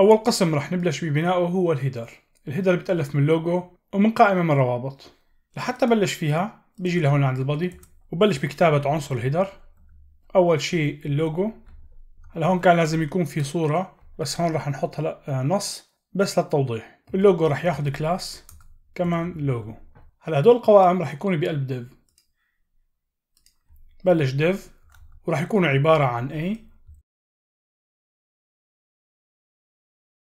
أول قسم رح نبلش ببنائه هو الهيدر الهيدر بتألف من لوجو ومن قائمة من روابط لحتى بلش فيها بيجي لهون عند البادي وبلش بكتابة عنصر الهيدر أول شيء اللوجو هلا هون كان لازم يكون في صورة بس هون رح نحط هلا آه، نص بس للتوضيح اللوجو رح ياخد كلاس كمان لوجو هلا هدول القوائم رح يكونوا بقلب ديف بلش ديف وراح يكونوا عبارة عن A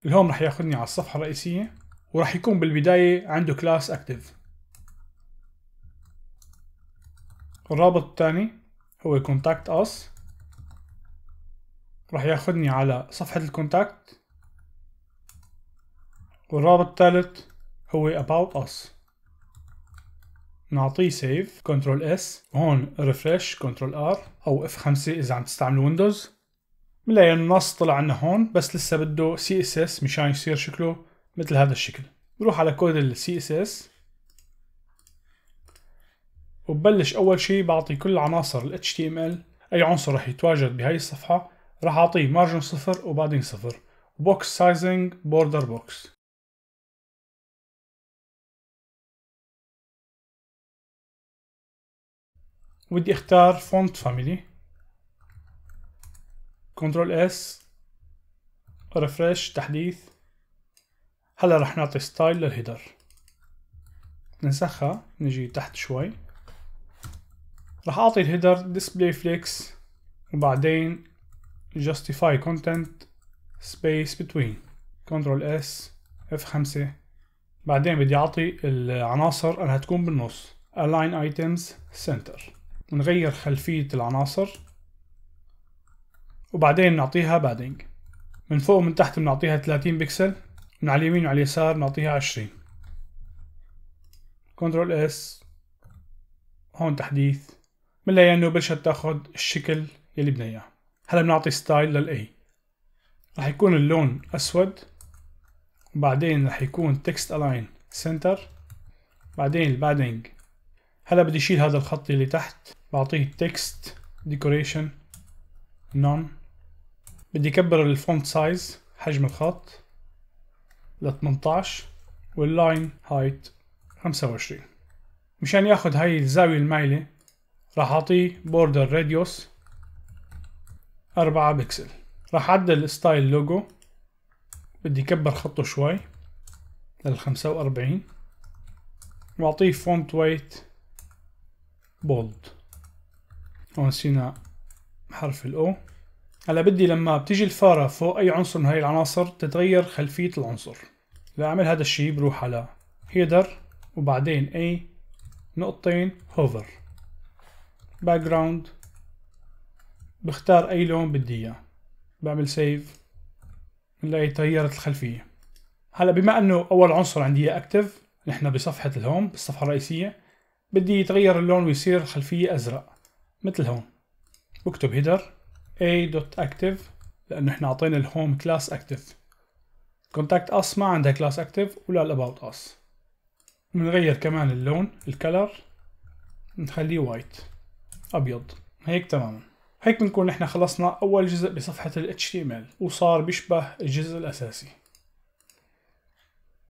الهوم راح ياخذني على الصفحة الرئيسية وراح يكون بالبداية عنده كلاس اكتف الرابط الثاني هو كونتاكت اس راح ياخذني على صفحة الكونتاكت والرابط الثالث هو about us نعطيه سيف كنترول اس هون ريفرش كنترول ار او اف 5 اذا عم تستعمل ويندوز بنلاقي يعني النص طلع عنا هون بس لسه بده سي اس اس مشان يصير شكله مثل هذا الشكل بروح على كود السي اس اس وببلش اول شيء بعطي كل عناصر ال HTML اي عنصر رح يتواجد بهاي الصفحة رح اعطيه مارجن صفر وبعدين صفر بوكس سايزنج بوردر بوكس ودي اختار فونت فاميلي كنترول اس ريفرش تحديث هلا رح نعطي ستايل للهيدر ننسخها نجي تحت شوي رح اعطي الهيدر display flex وبعدين justify content space between كنترول اس اف 5 بعدين بدي اعطي العناصر انها تكون بالنص align items center ونغير خلفية العناصر وبعدين نعطيها بادنج من فوق ومن تحت بنعطيها 30 بكسل من على اليمين وعلى اليسار بنعطيها 20 كنترول اس هون تحديث بنلاقي انه بلشت تاخذ الشكل يلي بدنا اياه هلا بنعطي ستايل للاي رح يكون اللون اسود وبعدين رح يكون تكست الاين سنتر بعدين البادنج هلا بدي اشيل هذا الخط اللي تحت بعطيه تكست ديكوريشن نون بدي اكبر الفونت سايز حجم الخط ل 18 واللاين هايت 25 مشان ياخذ هاي الزاوية المايلة راح اعطيه بوردر راديوس 4 بكسل راح اعدل ستايل لوجو بدي اكبر خطه شوي لل 45 واعطيه فونت ويت بولد هون نسينا حرف الاو هلا بدي لما بتيجي الفاره فوق اي عنصر من هاي العناصر تتغير خلفيه العنصر لاعمل هذا الشيء بروح على هيدر وبعدين اي نقطتين هوفر باك جراوند بختار اي لون بدي اياه بعمل سيف بنلاقي تغيرت الخلفيه هلا بما انه اول عنصر عندي اياه اكتف نحن بصفحه الهوم بالصفحه الرئيسيه بدي يتغير اللون ويصير الخلفية ازرق مثل هون بكتب هيدر a.active لأنه احنا أعطينا الهوم كلاس active contact us ما عندها كلاس active ولا الاباوت us بنغير كمان اللون الكلر نخليه وايت أبيض هيك تماما هيك بنكون احنا خلصنا أول جزء بصفحة ال HTML وصار بيشبه الجزء الأساسي